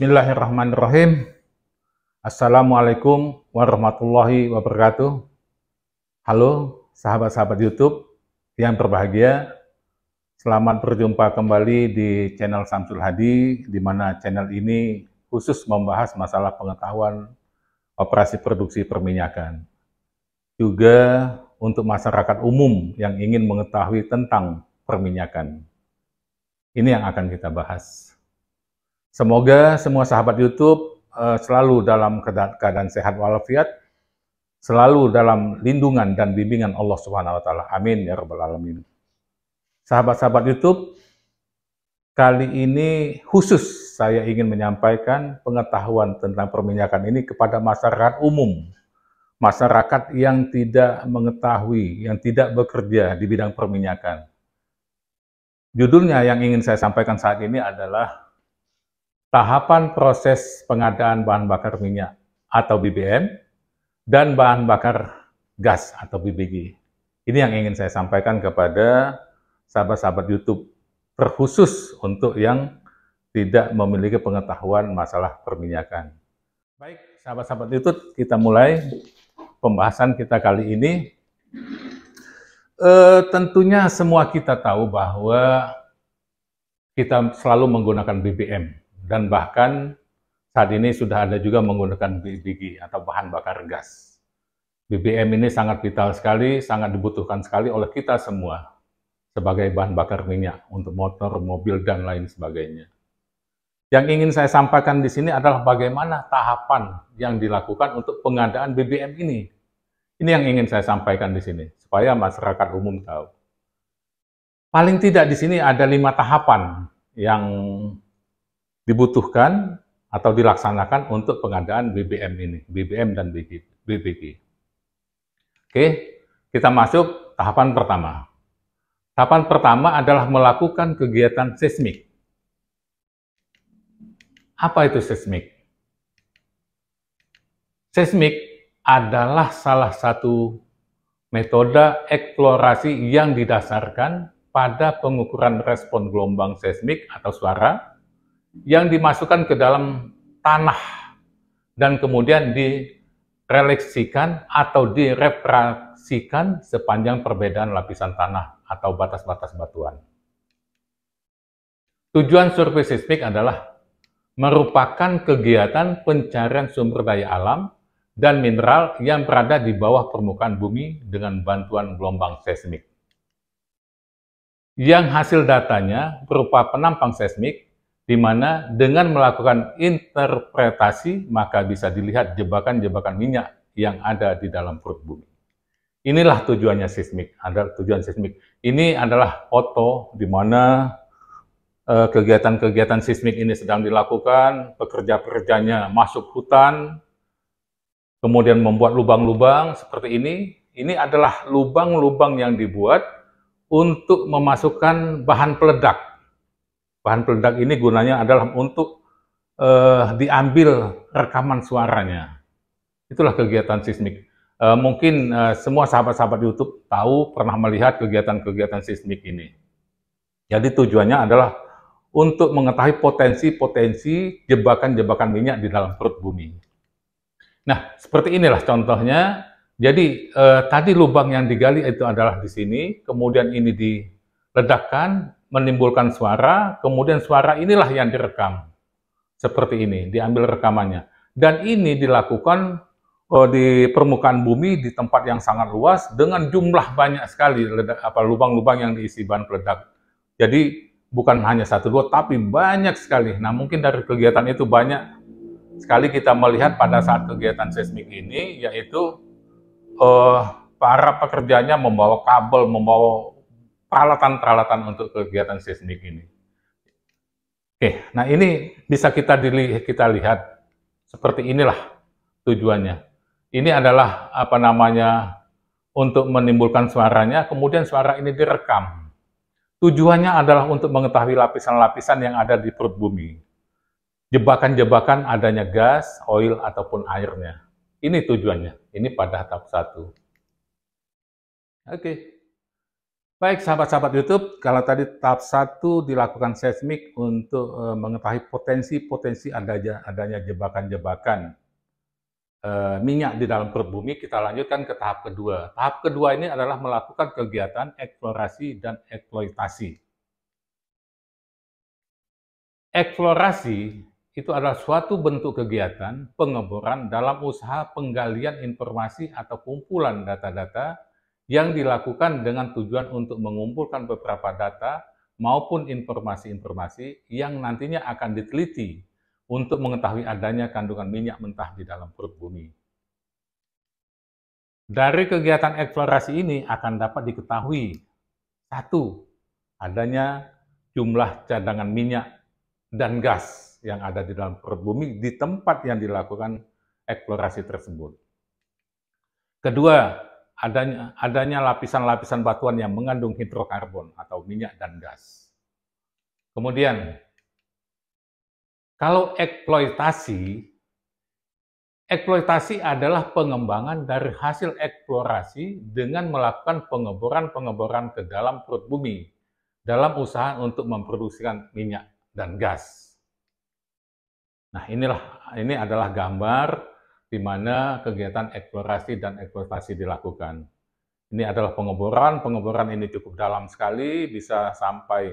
Bismillahirrahmanirrahim. Assalamualaikum warahmatullahi wabarakatuh. Halo sahabat-sahabat YouTube yang berbahagia. Selamat berjumpa kembali di channel Samsul Hadi, di mana channel ini khusus membahas masalah pengetahuan operasi produksi perminyakan. Juga untuk masyarakat umum yang ingin mengetahui tentang perminyakan. Ini yang akan kita bahas. Semoga semua sahabat YouTube uh, selalu dalam keadaan sehat walafiat, selalu dalam lindungan dan bimbingan Allah Subhanahu wa taala. Amin ya rabbal alamin. Sahabat-sahabat YouTube, kali ini khusus saya ingin menyampaikan pengetahuan tentang perminyakan ini kepada masyarakat umum. Masyarakat yang tidak mengetahui, yang tidak bekerja di bidang perminyakan. Judulnya yang ingin saya sampaikan saat ini adalah tahapan proses pengadaan bahan bakar minyak atau BBM dan bahan bakar gas atau BBG. Ini yang ingin saya sampaikan kepada sahabat-sahabat YouTube, terkhusus untuk yang tidak memiliki pengetahuan masalah perminyakan. Baik, sahabat-sahabat YouTube, kita mulai pembahasan kita kali ini. E, tentunya semua kita tahu bahwa kita selalu menggunakan BBM dan bahkan saat ini sudah ada juga menggunakan BBG atau bahan bakar gas. BBM ini sangat vital sekali, sangat dibutuhkan sekali oleh kita semua sebagai bahan bakar minyak untuk motor, mobil, dan lain sebagainya. Yang ingin saya sampaikan di sini adalah bagaimana tahapan yang dilakukan untuk pengadaan BBM ini. Ini yang ingin saya sampaikan di sini, supaya masyarakat umum tahu. Paling tidak di sini ada lima tahapan yang dibutuhkan atau dilaksanakan untuk pengadaan BBM ini, BBM dan BBG. Oke, kita masuk tahapan pertama. Tahapan pertama adalah melakukan kegiatan seismik. Apa itu seismik? Seismik adalah salah satu metode eksplorasi yang didasarkan pada pengukuran respon gelombang seismik atau suara yang dimasukkan ke dalam tanah dan kemudian direleksikan atau direfraksikan sepanjang perbedaan lapisan tanah atau batas-batas batuan. Tujuan survei seismik adalah merupakan kegiatan pencarian sumber daya alam dan mineral yang berada di bawah permukaan bumi dengan bantuan gelombang seismik. Yang hasil datanya berupa penampang seismik di mana dengan melakukan interpretasi maka bisa dilihat jebakan-jebakan minyak yang ada di dalam perut bumi. Inilah tujuannya seismik. Ada tujuan seismik. Ini adalah foto di mana eh, kegiatan-kegiatan seismik ini sedang dilakukan, pekerja-pekerjanya masuk hutan, kemudian membuat lubang-lubang seperti ini. Ini adalah lubang-lubang yang dibuat untuk memasukkan bahan peledak Bahan peledak ini gunanya adalah untuk uh, diambil rekaman suaranya. Itulah kegiatan sismik. Uh, mungkin uh, semua sahabat-sahabat YouTube tahu pernah melihat kegiatan-kegiatan sismik ini. Jadi tujuannya adalah untuk mengetahui potensi-potensi jebakan-jebakan minyak di dalam perut bumi. Nah, seperti inilah contohnya. Jadi eh, tadi lubang yang digali itu adalah di sini, kemudian ini diledakkan, menimbulkan suara, kemudian suara inilah yang direkam. Seperti ini, diambil rekamannya. Dan ini dilakukan oh, di permukaan bumi di tempat yang sangat luas dengan jumlah banyak sekali lubang-lubang yang diisi bahan peledak. Jadi bukan hanya satu dua tapi banyak sekali. Nah, mungkin dari kegiatan itu banyak sekali kita melihat pada saat kegiatan seismik ini yaitu eh, para pekerjanya membawa kabel, membawa peralatan-peralatan untuk kegiatan seismik ini. Oke, nah ini bisa kita dilihat, kita lihat seperti inilah tujuannya. Ini adalah apa namanya untuk menimbulkan suaranya, kemudian suara ini direkam. Tujuannya adalah untuk mengetahui lapisan-lapisan yang ada di perut bumi. Jebakan-jebakan adanya gas, oil, ataupun airnya. Ini tujuannya. Ini pada tahap satu. Oke. Okay. Baik sahabat-sahabat YouTube, kalau tadi tahap satu dilakukan seismik untuk e, mengetahui potensi-potensi adanya adanya jebakan-jebakan e, minyak di dalam perut bumi, kita lanjutkan ke tahap kedua. Tahap kedua ini adalah melakukan kegiatan eksplorasi dan eksploitasi. Eksplorasi itu adalah suatu bentuk kegiatan pengeboran dalam usaha penggalian informasi atau kumpulan data-data yang dilakukan dengan tujuan untuk mengumpulkan beberapa data maupun informasi-informasi yang nantinya akan diteliti untuk mengetahui adanya kandungan minyak mentah di dalam perut bumi. Dari kegiatan eksplorasi ini akan dapat diketahui satu, adanya jumlah cadangan minyak dan gas yang ada di dalam perut bumi di tempat yang dilakukan eksplorasi tersebut. Kedua, adanya, adanya lapisan-lapisan batuan yang mengandung hidrokarbon atau minyak dan gas. Kemudian, kalau eksploitasi, eksploitasi adalah pengembangan dari hasil eksplorasi dengan melakukan pengeboran-pengeboran ke dalam perut bumi dalam usaha untuk memproduksikan minyak dan gas. Nah, inilah ini adalah gambar di mana kegiatan eksplorasi dan eksploitasi dilakukan. Ini adalah pengeboran, pengeboran ini cukup dalam sekali, bisa sampai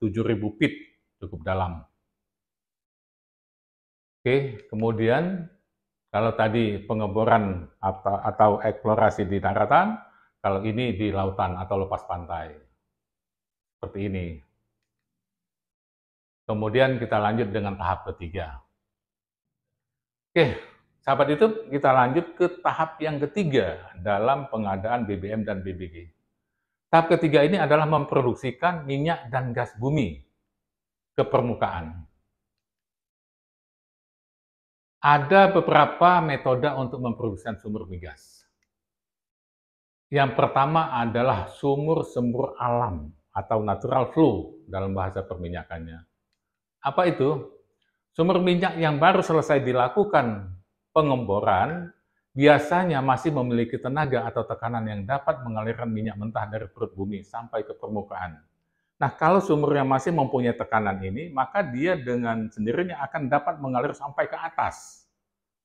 7.000 feet cukup dalam. Oke, kemudian kalau tadi pengeboran atau, atau eksplorasi di daratan, kalau ini di lautan atau lepas pantai. Seperti ini. Kemudian kita lanjut dengan tahap ketiga. Oke, Sahabat itu kita lanjut ke tahap yang ketiga dalam pengadaan BBM dan BBG. Tahap ketiga ini adalah memproduksikan minyak dan gas bumi ke permukaan. Ada beberapa metode untuk memproduksi sumur migas. Yang pertama adalah sumur sembur alam atau natural flow dalam bahasa perminyakannya. Apa itu? Sumur minyak yang baru selesai dilakukan pengemboran biasanya masih memiliki tenaga atau tekanan yang dapat mengalirkan minyak mentah dari perut bumi sampai ke permukaan. Nah, kalau yang masih mempunyai tekanan ini, maka dia dengan sendirinya akan dapat mengalir sampai ke atas,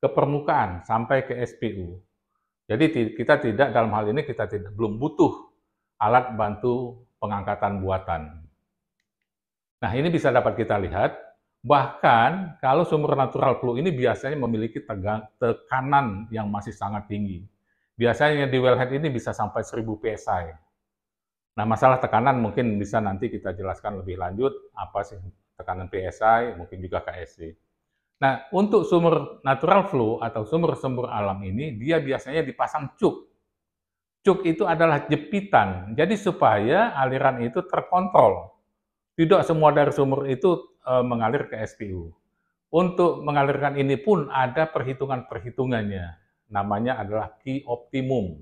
ke permukaan, sampai ke SPU. Jadi kita tidak dalam hal ini kita tidak belum butuh alat bantu pengangkatan buatan. Nah, ini bisa dapat kita lihat Bahkan kalau sumber natural flu ini biasanya memiliki tegang, tekanan yang masih sangat tinggi. Biasanya di wellhead ini bisa sampai 1000 psi. Nah, masalah tekanan mungkin bisa nanti kita jelaskan lebih lanjut apa sih tekanan psi, mungkin juga KSI. Nah, untuk sumber natural flow atau sumber-sumber alam ini, dia biasanya dipasang cuk. Cuk itu adalah jepitan, jadi supaya aliran itu terkontrol. Tidak semua dari sumur itu e, mengalir ke SPU. Untuk mengalirkan ini pun ada perhitungan-perhitungannya. Namanya adalah key optimum.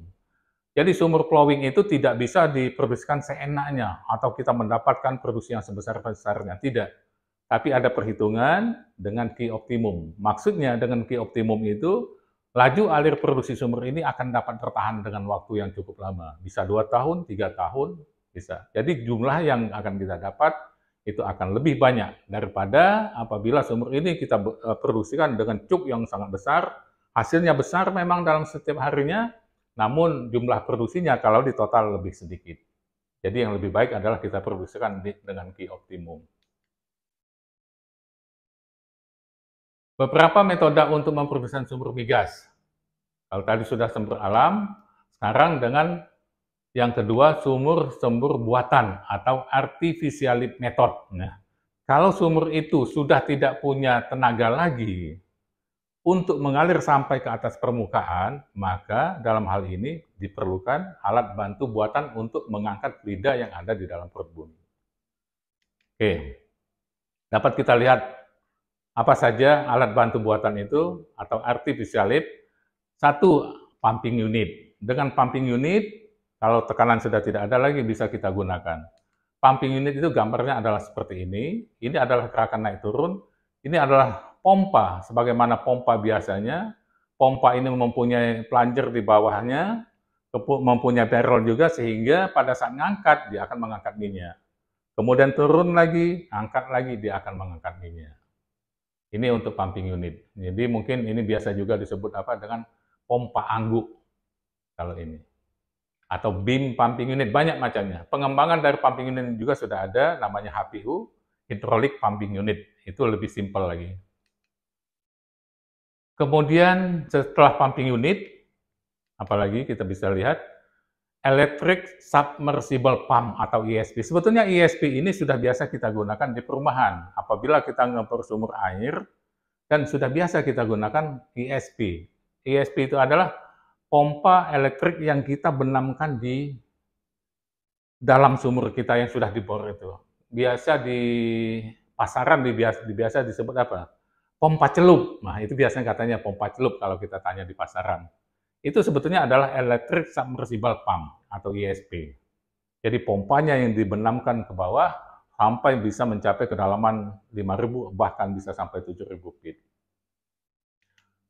Jadi sumur plowing itu tidak bisa diperbesarkan seenaknya atau kita mendapatkan produksi yang sebesar-besarnya. Tidak. Tapi ada perhitungan dengan key optimum. Maksudnya dengan key optimum itu laju alir produksi sumur ini akan dapat tertahan dengan waktu yang cukup lama. Bisa dua tahun, tiga tahun, bisa. Jadi jumlah yang akan kita dapat itu akan lebih banyak daripada apabila sumur ini kita eh, produksikan dengan cuk yang sangat besar. Hasilnya besar memang dalam setiap harinya, namun jumlah produksinya kalau di total lebih sedikit. Jadi yang lebih baik adalah kita produksikan dengan key Optimum. Beberapa metode untuk memproduksi sumber migas. Kalau tadi sudah sumber alam, sekarang dengan yang kedua, sumur sembur buatan atau artificial lift method. Nah, kalau sumur itu sudah tidak punya tenaga lagi untuk mengalir sampai ke atas permukaan, maka dalam hal ini diperlukan alat bantu buatan untuk mengangkat lidah yang ada di dalam perut bumi. Oke, dapat kita lihat apa saja alat bantu buatan itu atau artificial lift. Satu, pumping unit. Dengan pumping unit, kalau tekanan sudah tidak ada lagi bisa kita gunakan. Pumping unit itu gambarnya adalah seperti ini. Ini adalah gerakan naik turun. Ini adalah pompa, sebagaimana pompa biasanya. Pompa ini mempunyai plunger di bawahnya, mempunyai barrel juga sehingga pada saat ngangkat dia akan mengangkat minyak. Kemudian turun lagi, angkat lagi dia akan mengangkat minyak. Ini untuk pumping unit. Jadi mungkin ini biasa juga disebut apa dengan pompa angguk kalau ini atau BIM pumping unit, banyak macamnya. Pengembangan dari pumping unit juga sudah ada, namanya HPU, hidrolik Pumping Unit. Itu lebih simpel lagi. Kemudian setelah pumping unit, apalagi kita bisa lihat, Electric Submersible Pump atau ESP. Sebetulnya ESP ini sudah biasa kita gunakan di perumahan. Apabila kita ngepur sumur air, dan sudah biasa kita gunakan ESP. ESP itu adalah pompa elektrik yang kita benamkan di dalam sumur kita yang sudah dibor itu. Biasa di pasaran di biasa, disebut apa? Pompa celup. Nah, itu biasanya katanya pompa celup kalau kita tanya di pasaran. Itu sebetulnya adalah electric submersible pump atau ISP. E Jadi pompanya yang dibenamkan ke bawah sampai bisa mencapai kedalaman 5.000 bahkan bisa sampai 7.000 feet.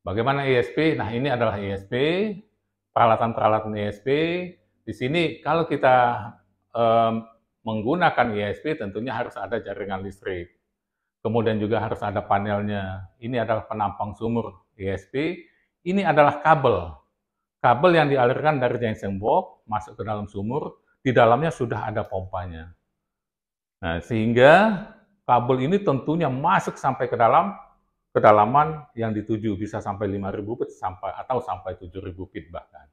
Bagaimana ISP? E nah, ini adalah ISP, e peralatan-peralatan ISP. E di sini kalau kita um, menggunakan ISP tentunya harus ada jaringan listrik. Kemudian juga harus ada panelnya. Ini adalah penampang sumur ISP. Ini adalah kabel. Kabel yang dialirkan dari Jensen box masuk ke dalam sumur, di dalamnya sudah ada pompanya. Nah, sehingga kabel ini tentunya masuk sampai ke dalam kedalaman yang dituju bisa sampai 5.000 feet sampai atau sampai 7.000 feet bahkan.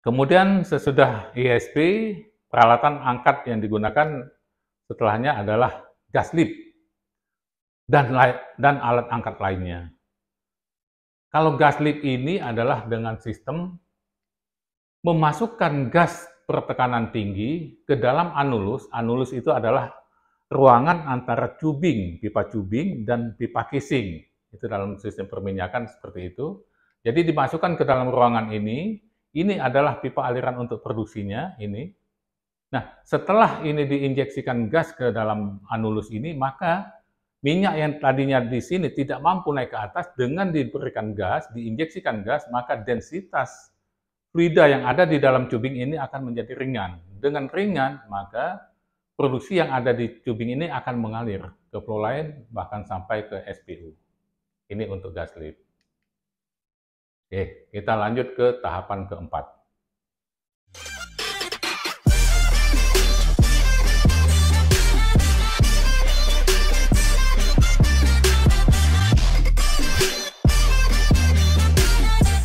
Kemudian sesudah ISP, peralatan angkat yang digunakan setelahnya adalah gas lift dan, dan alat angkat lainnya. Kalau gas lift ini adalah dengan sistem memasukkan gas pertekanan tinggi ke dalam anulus. Anulus itu adalah ruangan antara cubing, pipa cubing, dan pipa casing. Itu dalam sistem perminyakan seperti itu. Jadi dimasukkan ke dalam ruangan ini, ini adalah pipa aliran untuk produksinya, ini. Nah, setelah ini diinjeksikan gas ke dalam anulus ini, maka minyak yang tadinya di sini tidak mampu naik ke atas, dengan diberikan gas, diinjeksikan gas, maka densitas fluida yang ada di dalam cubing ini akan menjadi ringan. Dengan ringan, maka produksi yang ada di tubing ini akan mengalir ke flow lain bahkan sampai ke SPU. Ini untuk gas lift. Oke, kita lanjut ke tahapan keempat.